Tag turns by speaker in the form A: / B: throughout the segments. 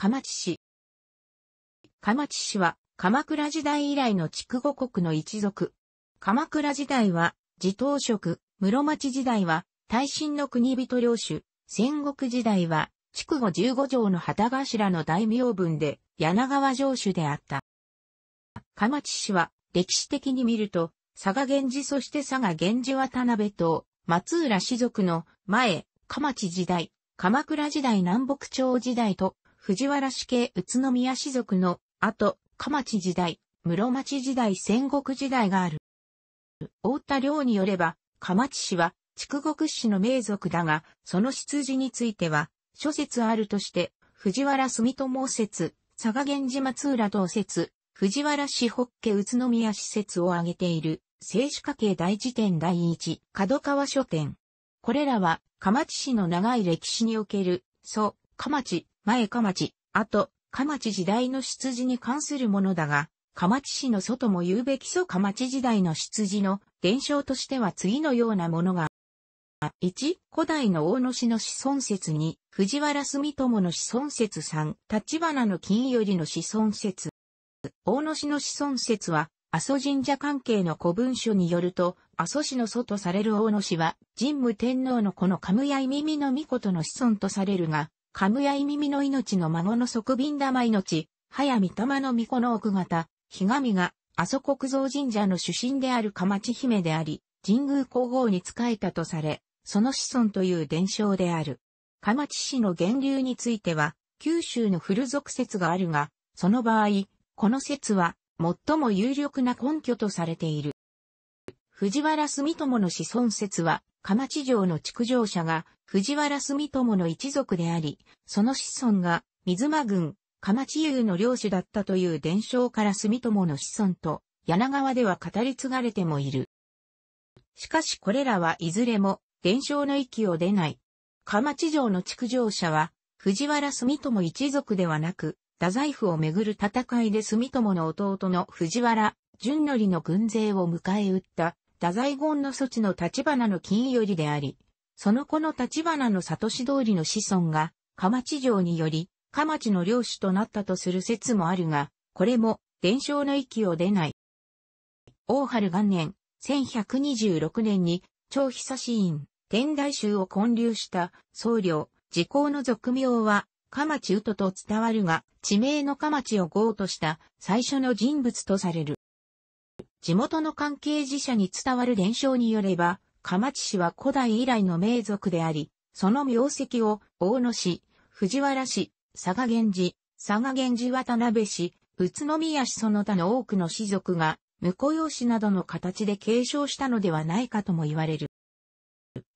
A: 蒲地氏。ま地氏は、鎌倉時代以来の筑後国の一族。鎌倉時代は、自頭職、室町時代は、大臣の国人領主、戦国時代は、筑後十五条の旗頭の大名分で、柳川城主であった。鎌地氏は、歴史的に見ると、佐賀源氏そして佐賀源氏渡辺と、松浦氏族の前、鎌地時代、鎌倉時代南北朝時代と、藤原氏系宇都宮氏族の後、河町時代、室町時代戦国時代がある。大田領によれば、河町氏は筑国氏の名族だが、その出自については、諸説あるとして、藤原住友説、佐賀源氏松浦同説、藤原氏北家宇都宮施設を挙げている、聖止家系大辞典第一、角川書店。これらは、河町市の長い歴史における、祖、河町、前あ町、かまち時代の出自に関するものだが、まち市の外も言うべき祖まち時代の出自の伝承としては次のようなものが、1、古代の大野市の子孫説2、藤原住友の子孫説3、立花の金よりの子孫説。大野市の子孫説は、阿蘇神社関係の古文書によると、阿蘇市の祖とされる大野氏は、神武天皇のこの神谷耳の御子との子孫とされるが、カムヤイ耳の命の孫の側便玉命、はやみたまの巫女の奥方、ひがみが、阿蘇国蔵神社の主神であるかまち姫であり、神宮皇后に仕えたとされ、その子孫という伝承である。かまち氏の源流については、九州の古俗説があるが、その場合、この説は、最も有力な根拠とされている。藤原住友の子孫説は、かまち城の築城者が、藤原住友の一族であり、その子孫が水間郡、鎌地湯の領主だったという伝承から住友の子孫と柳川では語り継がれてもいる。しかしこれらはいずれも伝承の域を出ない。鎌地城の築城者は藤原住友一族ではなく、太宰府をめぐる戦いで住友の弟の藤原淳則の軍勢を迎え撃った太宰権の措置の立花の金よりであり、その子の立花の里市通りの子孫が、まち城により、まちの領主となったとする説もあるが、これも、伝承の域を出ない。大春元年、1126年に、超久士院、天台宗を建立した僧侶、時効の俗名は、かま宇都と伝わるが、地名のまちを豪とした最初の人物とされる。地元の関係寺社に伝わる伝承によれば、鎌地氏は古代以来の名族であり、その名跡を、大野氏、藤原氏、佐賀源氏、佐賀源氏渡辺氏、宇都宮氏その他の多くの氏族が、婿養子などの形で継承したのではないかとも言われる。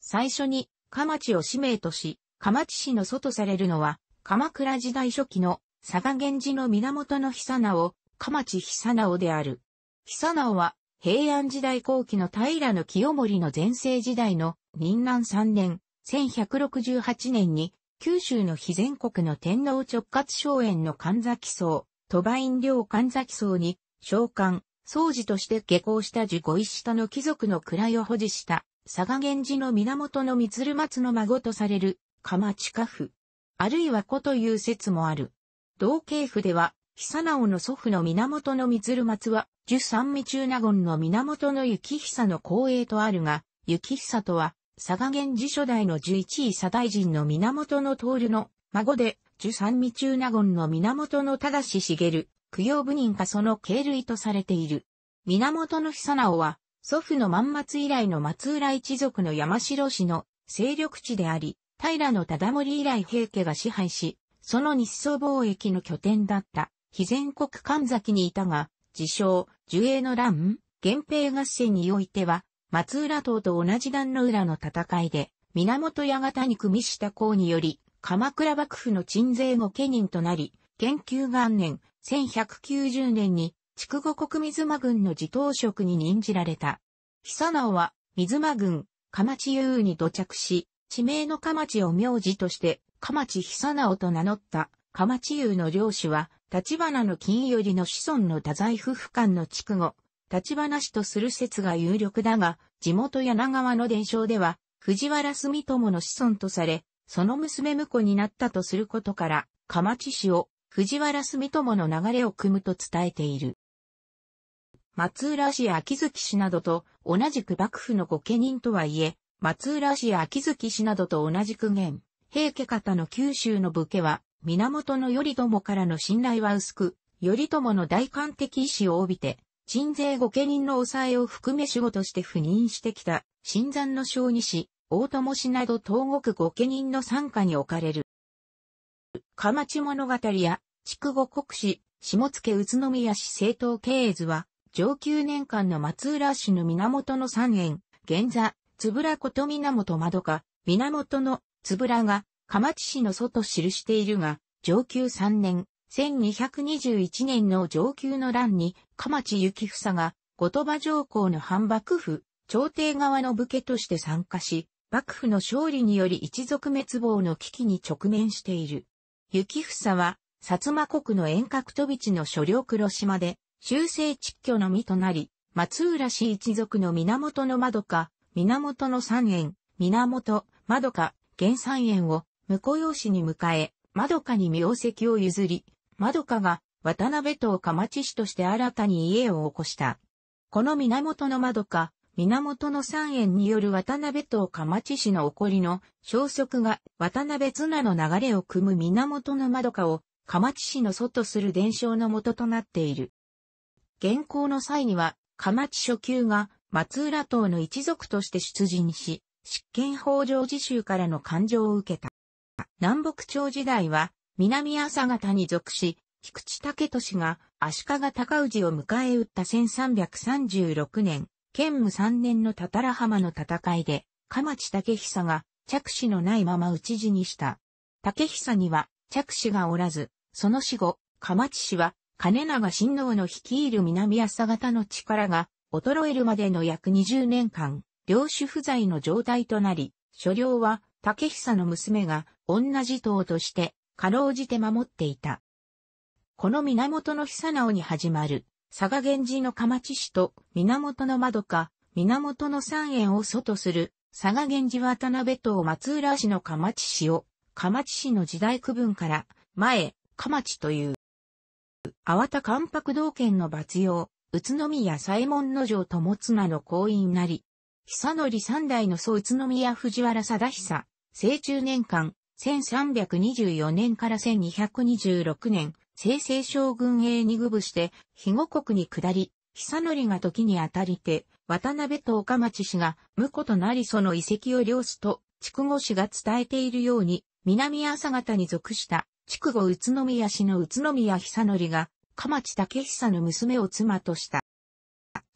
A: 最初に、鎌地を使命とし、鎌地氏の祖とされるのは、鎌倉時代初期の佐賀源氏の源の久直、鎌地久直である。久直は平安時代後期の平の清盛の前世時代の仁南三年、1168年に、九州の非全国の天皇直轄荘園の神崎荘、鳥羽院領神崎荘に、召喚、総司として下校した樹五一下の貴族の位を保持した、佐賀源氏の源の鶴松の孫とされる、鎌地下府。あるいは子という説もある。同系府では、久直の祖父の源の光松は、十三味中納言の源の幸久の後栄とあるが、幸久とは、佐賀源氏初代の十一位左大臣の源の通るの孫で、十三味中納言の源の正茂、供養部人かその経類とされている。源の久直は、祖父の万松以来の松浦一族の山城氏の勢力地であり、平の忠盛以来平家が支配し、その日宋貿易の拠点だった非全国神崎にいたが、自称、樹栄の乱、源平合戦においては、松浦島と同じ段の浦の戦いで、源八方に組みした公により、鎌倉幕府の鎮税後家人となり、研究元年、1190年に、筑後国水間軍の自頭職に任じられた。久直は、水間軍、鎌地優に土着し、地名の鎌地を名字として、鎌地久直と名乗った、鎌地優の領主は、立花の金よりの子孫の多財夫婦間の筑後、立花氏とする説が有力だが、地元柳川の伝承では、藤原住友の子孫とされ、その娘婿になったとすることから、釜地氏を藤原住友の流れを組むと伝えている。松浦氏秋月氏などと同じく幕府の御家人とはいえ、松浦氏秋月氏などと同じく現、平家方の九州の武家は、源頼朝からの信頼は薄く、頼朝の大官的意志を帯びて、鎮西御家人の抑えを含め主語として赴任してきた、新山の小二氏、大友氏など東国御家人の参加に置かれる。まち物語や、筑後国史、下野宇都宮市政党経図は、上級年間の松浦氏の源の三円、現座、つぶらこと源まどか、源のつぶらが、河町市の祖と記しているが、上級3年、1221年の上級の乱に、河町幸房が、後鳥羽上皇の反幕府、朝廷側の武家として参加し、幕府の勝利により一族滅亡の危機に直面している。幸房は、薩摩国の遠隔飛び地の所領黒島で、修正蟄居の身となり、松浦氏一族の源の窓か、源の三園、源窓か、原三園を婿養子に迎え、窓かに名跡を譲り、窓かが渡辺島釜町市として新たに家を起こした。この源の窓か、源の三縁による渡辺島釜町市の起こりの消息が渡辺綱の流れを組む源の窓かを釜町市の祖とする伝承の元となっている。現行の際には、釜町初級が松浦島の一族として出陣し、執権法上自習からの感情を受けた。南北朝時代は、南朝方に属し、菊池武俊が足利高氏を迎え撃った1336年、建武3年のたたら浜の戦いで、鎌地武久が着手のないまま討ち死にした。武久には着手がおらず、その死後、鎌地氏は金長親王の率いる南朝方の力が衰えるまでの約20年間、領主不在の状態となり、所領は武久の娘が同じ党として、かろうじて守っていた。この源の久直に始まる、佐賀源氏の鎌地氏と源の窓か、源の三縁を祖とする、佐賀源氏渡辺党松浦氏の鎌地氏を、鎌地氏の時代区分から、前、鎌地という。淡田関白道県の抜用、宇都宮左衛門の城友綱の行員なり、久則三代の祖宇都宮藤原貞久、正中年間、1324年から1226年、清政将軍営に具部して、肥後国に下り、久則が時にあたりて、渡辺と岡町氏が、婿となりその遺跡を領すと、筑後氏が伝えているように、南朝方に属した、筑後宇都宮氏の宇都宮久則が、岡地武久の娘を妻とした。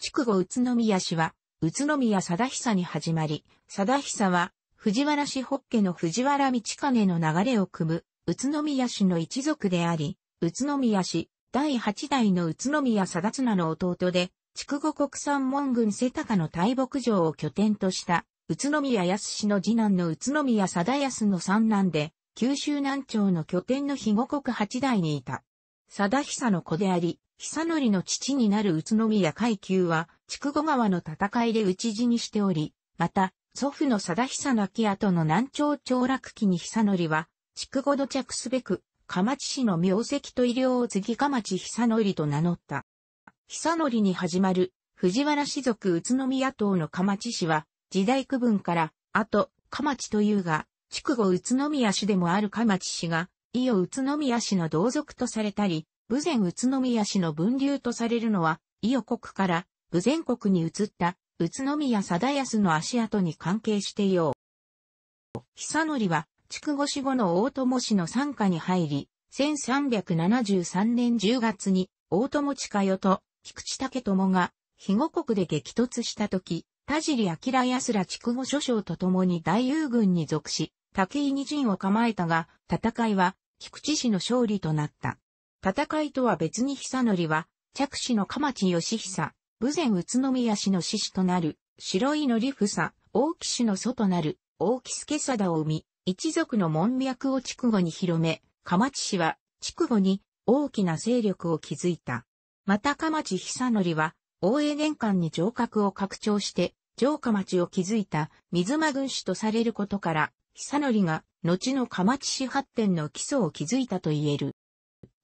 A: 筑後宇都宮氏は、宇都宮貞久に始まり、貞久は、藤原氏北家の藤原道金の流れを組む、宇都宮氏の一族であり、宇都宮氏、第八代の宇都宮貞綱の弟で、筑後国産門軍瀬高の大牧場を拠点とした、宇都宮康氏の次男の宇都宮貞康の三男で、九州南朝の拠点の肥後国八代にいた。貞久の子であり、久則の父になる宇都宮階級は、筑後川の戦いで討ち死にしており、また、祖父の定久亡き後の南朝長楽期に久則は、筑後土着すべく、河町市の名跡と医療を継ぎ河町久則と名乗った。久則に始まる、藤原氏族宇都宮党の河町氏は、時代区分から、あと、河町というが、筑後宇都宮市でもある河町氏が、伊予宇都宮市の同族とされたり、武前宇都宮市の分流とされるのは、伊予国から武前国に移った宇都宮貞康の足跡に関係していよう。久則は、筑後死後の大友氏の参加に入り、1373年10月に、大友近代と菊池武友が、肥後国で激突した時、田尻明安ら筑後諸将と共に大友軍に属し、武井二陣を構えたが、戦いは、菊池氏の勝利となった。戦いとは別に久則は、着氏の鎌地義久、武前宇都宮氏の志士となる、白井の房、大木氏の祖となる、大木助貞を生み、一族の門脈を筑後に広め、鎌地氏は、筑後に大きな勢力を築いた。また鎌地久則は、大江年間に城郭を拡張して、城下町を築いた水間軍師とされることから、久則が、後の鎌地市発展の基礎を築いたと言える。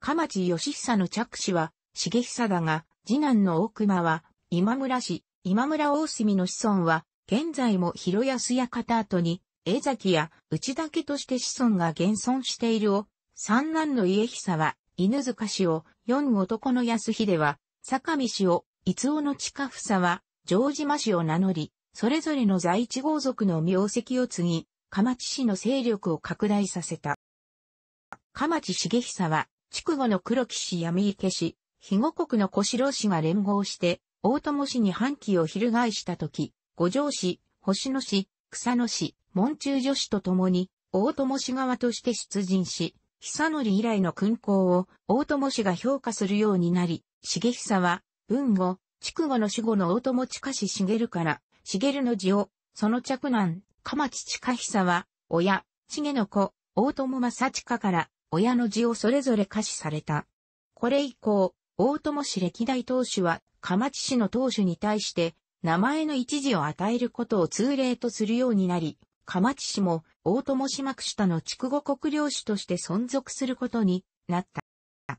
A: 鎌地義久の着手は、重久だが、次男の大熊は、今村氏、今村大隅の子孫は、現在も広安や片跡に、江崎や内岳として子孫が現存しているを、三男の家久は、犬塚氏を、四男の安秀は、坂見氏を、伊尾の近房は、城島氏を名乗り、それぞれの在地豪族の名跡を継ぎ、鎌地氏の勢力を拡大させた。鎌地重久は、筑後の黒木氏闇池氏、肥後国の小四郎氏が連合して、大友氏に反旗を翻したとき、五条氏、星野氏、草野氏、門中女子と共に、大友氏側として出陣し、久典以来の勲功を大友氏が評価するようになり、重久は、文後、筑後の死後の大友近氏茂から、茂の字を、その着男、鎌地近久は、親、重の子、大友正近から、親の字をそれぞれ歌詞された。これ以降、大友氏歴代当主は、蒲地氏の当主に対して、名前の一字を与えることを通例とするようになり、蒲地氏も大友氏幕下の筑後国領主として存続することになった。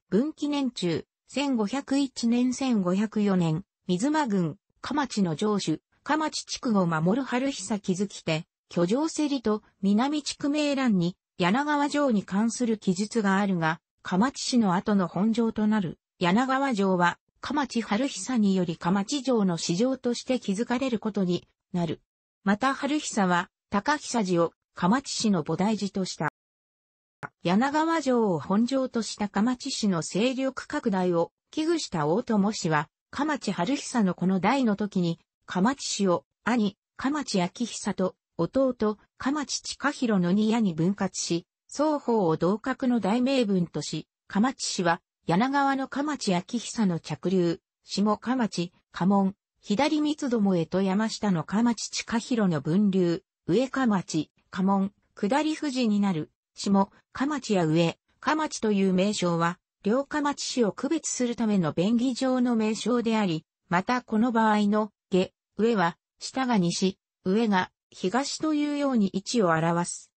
A: 文記年中、1501年1504年、水間郡、蒲地の城主、蒲地区を守る春久気づきて、居城競りと南地区名欄に柳川城に関する記述があるが、蒲地氏の後の本城となる柳川城は、鎌地春久により鎌地城の市場として築かれることになる。また春久は、高久寺を鎌地市の菩提寺とした。柳川城を本城とした鎌地市の勢力拡大を危惧した大友氏は、鎌地春久のこの代の時に、鎌地氏を兄、鎌地昭久と弟、鎌地近広の二夜に分割し、双方を同格の大名分とし、鎌地氏は柳川の河町明久の着流、下河町、河門、左三つどもへと山下の河町近広の分流、上河町、河門、下り富士になる、下、河町や上、河町という名称は、両河町市を区別するための便宜上の名称であり、またこの場合の、下、上は、下が西、上が、東というように位置を表す。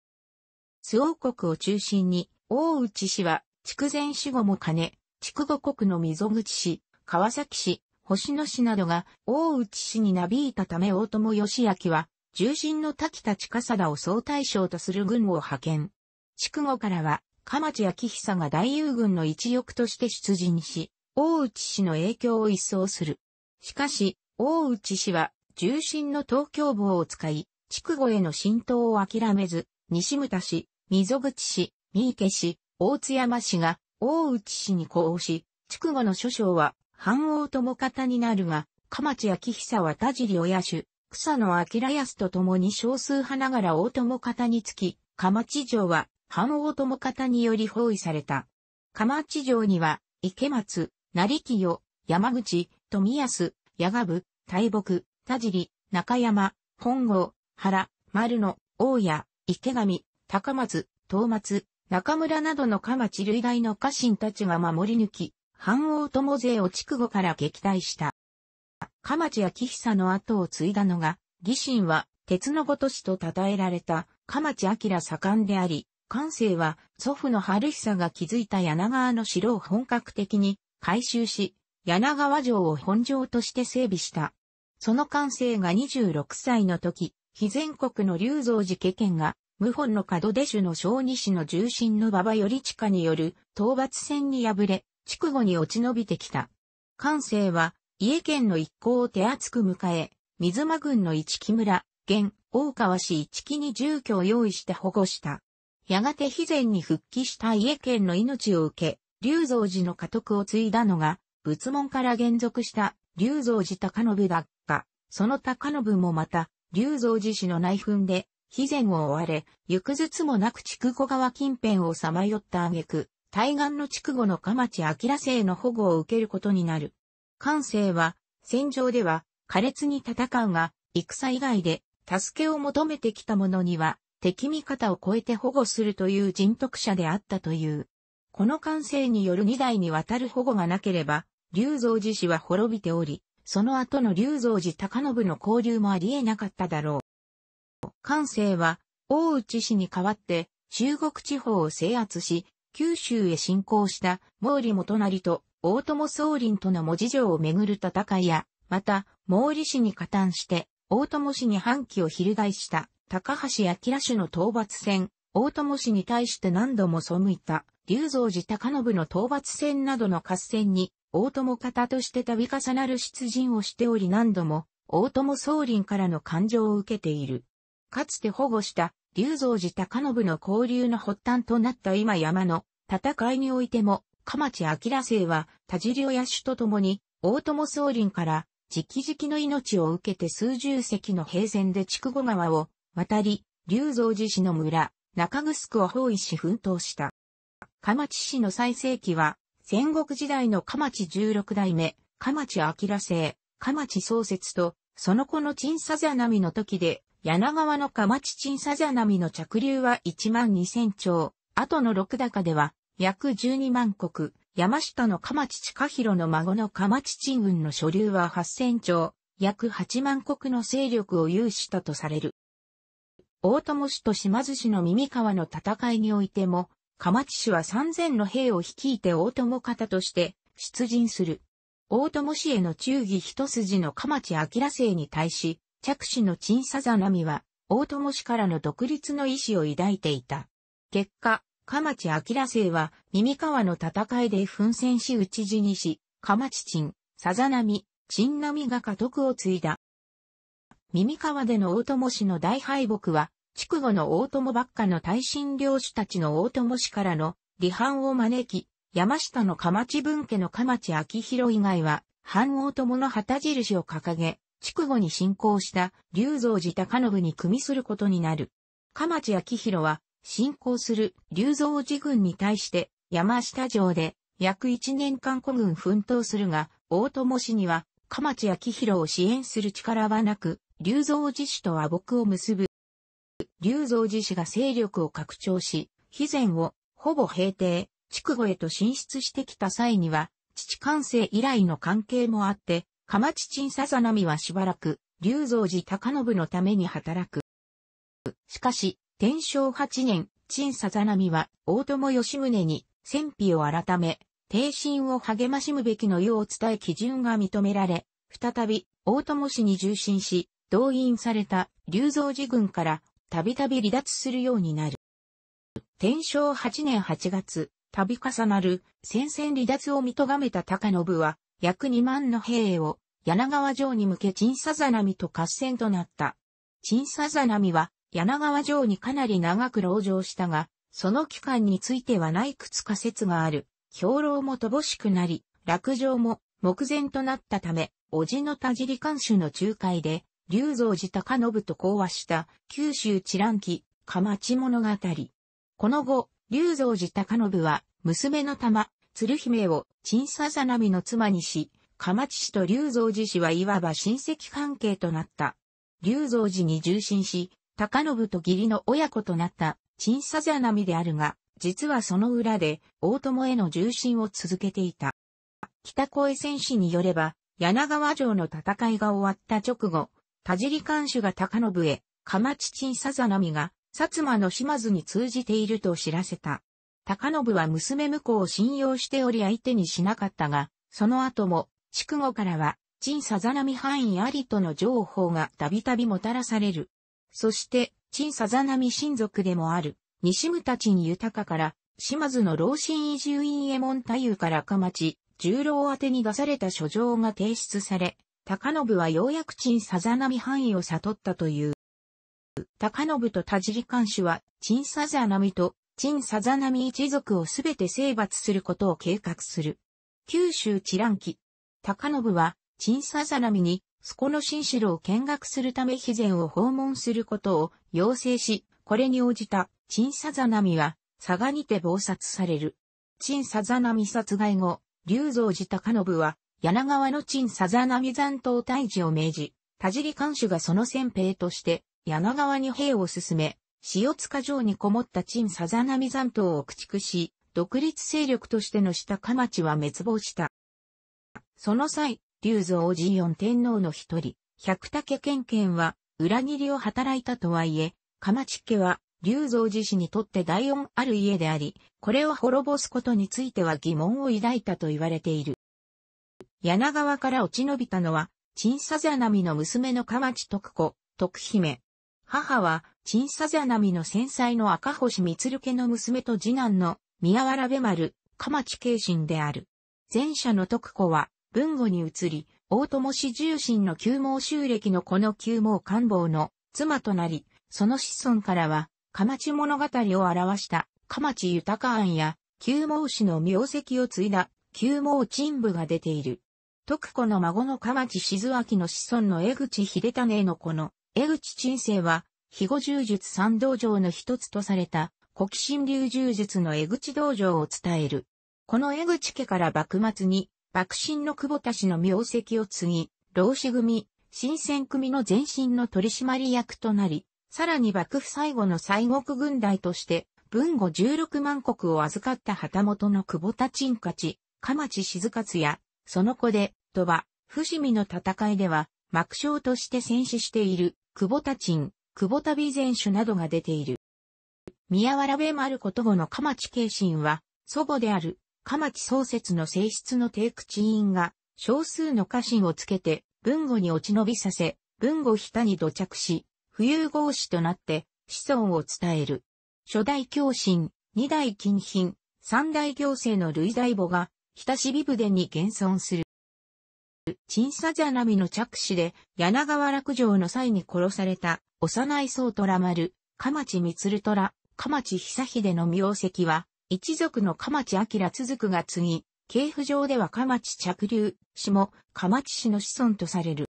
A: 周王国を中心に、大内氏は筑前守護も兼ね、筑後国の溝口市、川崎市、星野市などが大内市になびいたため大友義明は、重臣の滝田近貞を総大将とする軍を派遣。筑後からは、鎌地明久が大友軍の一翼として出陣し、大内氏の影響を一掃する。しかし、大内氏は、重臣の東京棒を使い、筑後への浸透を諦めず、西牟田市、溝口市、三池市、大津山氏が大内氏に呼応し、筑後の諸将は藩王とも方になるが、鎌町明久は田尻親主、草野明康と共に少数派ながら大友方につき、鎌町城は藩王友方により包囲された。鎌町城には、池松、成清、山口、富安、矢賀部、大木、田尻、中山、本郷、原、丸野、大谷、池上、高松、東松、中村などの河町類大の家臣たちが守り抜き、藩王友勢を筑後から撃退した。河や木久の後を継いだのが、義臣は鉄のごとしと称えられた河町明盛んであり、関西は祖父の春久が築いた柳川の城を本格的に改修し、柳川城を本城として整備した。その関西が26歳の時、非全国の龍造寺家権が謀反の門出主の小児氏の重臣の馬場頼親による討伐戦に敗れ、筑後に落ち延びてきた。関西は、家県の一行を手厚く迎え、水間郡の一木村、現、大川市一木に住居を用意して保護した。やがて肥前に復帰した家県の命を受け、龍蔵寺の家督を継いだのが、仏門から現属した龍蔵寺高信だが、その高信もまた、龍蔵寺氏の内紛で、肥前を追われ、行くずつもなく筑後川近辺をさまよった挙句、対岸の筑後の河町明生の保護を受けることになる。関西は、戦場では、苛烈に戦うが、戦以外で、助けを求めてきた者には、敵味方を超えて保護するという人徳者であったという。この関西による二代にわたる保護がなければ、龍蔵寺氏は滅びており、その後の龍蔵寺高信の交流もあり得なかっただろう。関西は、大内氏に代わって、中国地方を制圧し、九州へ侵攻した毛利元成と大友宗林との文字城をめぐる戦いや、また、毛利氏に加担して、大友氏に反旗を翻した高橋明氏の討伐戦、大友氏に対して何度も背いた、龍造寺高信の討伐戦などの合戦に、大友方として度重なる出陣をしており何度も、大友宗林からの感情を受けている。かつて保護した龍造寺高信の交流の発端となった今山の戦いにおいても、河町明生は田尻親主と共に大友総林から直々の命を受けて数十隻の平然で筑後川を渡り、龍造寺市の村、中城を包囲し奮闘した。河町市の最盛期は、戦国時代の河町十六代目、河町明生、河町創設と、その子の鎮佐座並みの時で、柳川の河地鎮さ並波の着流は1万2000兆、後の六高では約12万国、山下の河地近広の孫の河地鎮軍の所流は8000丁。約8万国の勢力を有したとされる。大友氏と島津氏の耳川の戦いにおいても、河地氏は3000の兵を率いて大友方として出陣する。大友氏への忠義一筋の河地明生に対し、着手の陳佐ざ波は、大友氏からの独立の意志を抱いていた。結果、鎌地明政は、耳川の戦いで奮戦し討ち死にし、鎌地陳、さざ波、陳波が家督を継いだ。耳川での大友氏の大敗北は、筑後の大友ばっかの大臣領主たちの大友氏からの離反を招き、山下の鎌地分家の鎌地明宏以外は、反大友の旗印を掲げ、筑後に侵攻した龍造寺高信に組みすることになる。鎌地明弘は、侵攻する龍造寺軍に対して山下城で約一年間孤軍奮闘するが、大友氏には鎌地明弘を支援する力はなく、龍造寺氏と和睦を結ぶ。龍造寺氏が勢力を拡張し、肥前をほぼ平定、筑後へと進出してきた際には、父関西以来の関係もあって、鎌地鎮笹波はしばらく、龍造寺高信のために働く。しかし、天正8年、鎮笹波は、大友義宗に、戦費を改め、定心を励ましむべきの世を伝え基準が認められ、再び、大友氏に重心し、動員された、龍造寺軍から、たびたび離脱するようになる。天正8年8月、度重なる、戦線離脱を見とがめた高信は、約2万の兵を柳川城に向け鎮佐ザナミと合戦となった。鎮佐ザナミは柳川城にかなり長く籠城したが、その期間についてはないくつか説がある。兵糧も乏しくなり、落城も目前となったため、叔父の田尻監守の仲介で、龍造寺高信と講和した九州知覧記、かまち物語。この後、龍造寺高信は娘の玉、鶴姫を鎮佐ざなみの妻にし、鎌地氏と龍蔵寺氏はいわば親戚関係となった。龍蔵寺に重心し、高信と義理の親子となった鎮佐ざなみであるが、実はその裏で大友への重心を続けていた。北越戦士によれば、柳川城の戦いが終わった直後、田尻監守が高信へ、鎌地鎮佐ざなみが、薩摩の島津に通じていると知らせた。高信は娘婿を信用しており相手にしなかったが、その後も、筑後からは、陳さざ波範囲ありとの情報がたびたびもたらされる。そして、陳さざ波親族でもある、西武たちに豊かから、島津の老神移住院右衛門太夫から赤町、十郎宛に出された書状が提出され、高信はようやく陳さざ波範囲を悟ったという。高信と田尻監視は、陳さざ波と陳さざな一族をすべて征伐することを計画する。九州知乱記。高信は、陳さざなみに、その新城を見学するため肥前を訪問することを要請し、これに応じた陳さざなは、佐賀にて謀殺される。陳さざな殺害後、龍造寺高信は、柳川の陳さざなみ残党退治を命じ、田尻監守がその先兵として、柳川に兵を進め、塩塚城にこもった陳さざ波残党を駆逐し、独立勢力としての下下町は滅亡した。その際、龍蔵寺四天皇の一人、百武県県は、裏切りを働いたとはいえ、鎌町家は、龍造寺氏にとって大恩ある家であり、これを滅ぼすことについては疑問を抱いたと言われている。柳川から落ち延びたのは、陳さざ波の娘の鎌町徳子、徳姫。母は、陳佐座みの繊細の赤星光家の娘と次男の宮原部丸、鎌地慶信である。前者の徳子は文後に移り、大友氏重臣の旧毛襲歴のこの旧毛官房の妻となり、その子孫からは、鎌地物語を表した鎌地豊庵や、旧毛氏の名跡を継いだ旧毛陳部が出ている。徳子の孫の鎌地静明の子孫の江口秀種の子の江口陳生は、肥後柔術三道場の一つとされた、古希神流柔術の江口道場を伝える。この江口家から幕末に、幕臣の久保田氏の名跡を継ぎ、老子組、新選組の前身の取締役となり、さらに幕府最後の西国軍隊として、文後16万国を預かった旗本の久保田鎮勝鎌地静勝や、その子で、鳥羽、伏見の戦いでは、幕将として戦死している、久保田鎮。久保田美前主などが出ている。宮原部丸子と後の鎌地慶心は、祖母である鎌地創設の性質の低口因が、少数の家臣をつけて、文語に落ち延びさせ、文語下に土着し、浮遊合詞となって、子孫を伝える。初代教神、二代近品、三代行政の類大母が、親し美部伝に現存する。陳ンサジャナミの着手で柳川落城の際に殺された幼い宗虎丸、鎌地光虎、鎌地久秀の名跡は、一族の鎌地明続くが継ぎ、系譜上では鎌地着流、氏も鎌地氏の子孫とされる。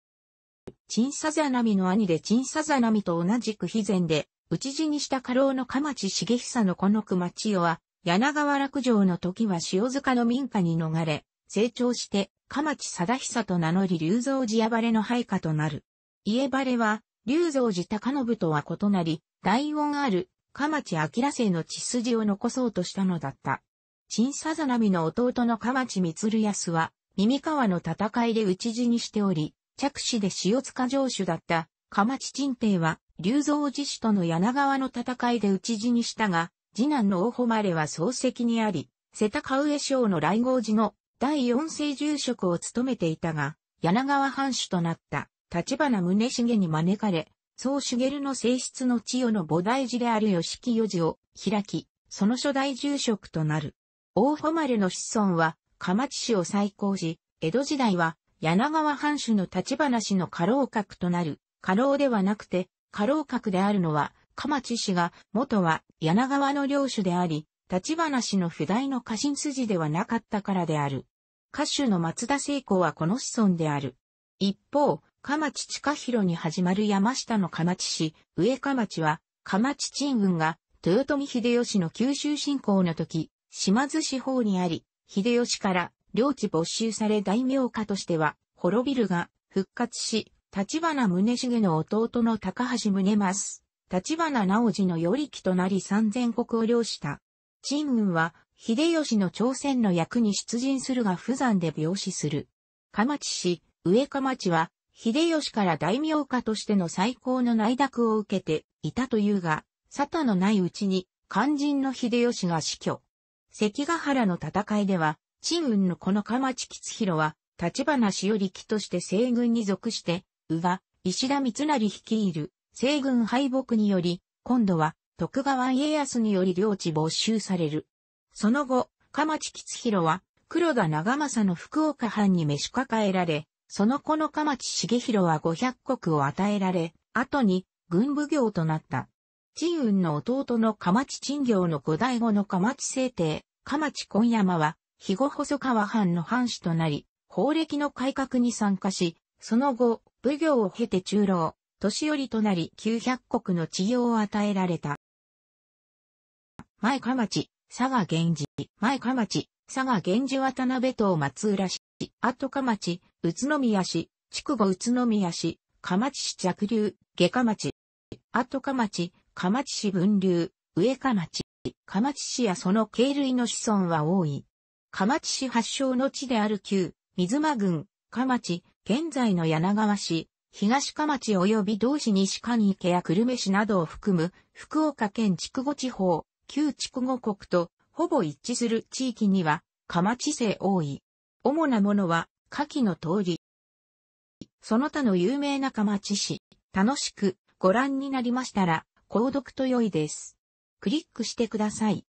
A: 陳ンサザナミの兄で陳ンサザナミと同じく肥前で、討ち死にした家老の鎌地重久のこの熊千代は、柳川落城の時は塩塚の民家に逃れ、成長して、鎌地貞久と名乗り龍造寺暴れの配下となる。家バレは、龍造寺高信とは異なり、大音ある、鎌地明生の血筋を残そうとしたのだった。陳さざ波の弟の鎌地光康は、耳川の戦いで討ち死にしており、着手で塩塚城主だった鎌地鎮平は、龍造寺氏との柳川の戦いで討ち死にしたが、次男の大誉は漱石にあり、瀬高上将の来郷寺の第四世住職を務めていたが、柳川藩主となった立花宗茂に招かれ、宗茂の性質の千代の菩提寺である吉木四寺を開き、その初代住職となる。大誉の子孫は、鎌地氏を再興し、江戸時代は、柳川藩主の立花氏の家老閣となる、家老ではなくて、家老閣であるのは、鎌地氏が、元は柳川の領主であり、立花氏の不代の家臣筋ではなかったからである。歌手の松田聖子はこの子孫である。一方、鎌地近広に始まる山下の鎌地氏、上鎌地は、鎌地鎮軍が、豊臣秀吉の九州侵攻の時、島津四方にあり、秀吉から領地没収され大名家としては、滅びるが、復活し、立花宗重の弟の高橋宗益、立花直次の与木となり三千国を領した。陳雲は、秀吉の朝鮮の役に出陣するが不山で病死する。蒲地氏、上ま地は、秀吉から大名家としての最高の内諾を受けていたというが、沙汰のないうちに、肝心の秀吉が死去。関ヶ原の戦いでは、陳雲のこのき地吉ろは、立花しより木として西軍に属して、宇賀、石田三成率いる、西軍敗北により、今度は徳川家康により領地没収される。その後、鎌地吉弘は、黒田長政の福岡藩に召し抱えられ、その子の鎌地重弘は五百国を与えられ、後に軍部行となった。陳雲の弟の鎌地陳行の五代後の鎌地聖帝、鎌地今山は、肥後細川藩の藩主となり、法暦の改革に参加し、その後、武行を経て中老、年寄りとなり九百国の治療を与えられた。前か町、佐賀源氏、前か町、佐賀源氏渡辺島松浦市、後か町、宇都宮市、筑後宇都宮市、か町市着流、下河町、後か町、か町市分流、上か町、か町市やその系類の子孫は多い。か町市発祥の地である旧、水間郡、か町、現在の柳川市、東か町及び同市西上池や久留米市などを含む、福岡県筑後地方、旧筑後国とほぼ一致する地域には、釜地勢多い。主なものは、下記の通り。その他の有名な釜地市、楽しくご覧になりましたら、購読と良いです。クリックしてください。